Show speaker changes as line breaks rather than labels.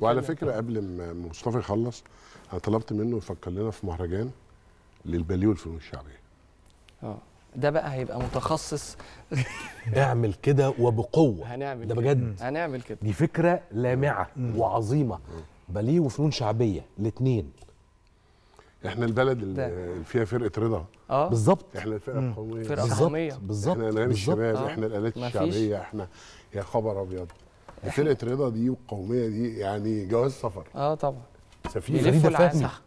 وعلى فكره
قبل ما مصطفى يخلص انا طلبت منه يفكر لنا في مهرجان للباليه والفنون الشعبيه
اه ده بقى هيبقى متخصص
اعمل كده وبقوه هنعمل ده بجد هنعمل كده دي فكره لامعه مم. وعظيمه باليه وفنون شعبيه الاثنين احنا البلد
اللي فيها فرقه رضا اه بالظبط احنا الفرقه القوميه فرقه قوميه بالظبط احنا الالات الشباب آه. احنا الالات الشعبيه احنا يا خبر ابيض فرقه رضا دي والقوميه دي يعني جواز سفر
اه طبعا سفينه
فريده
فهمي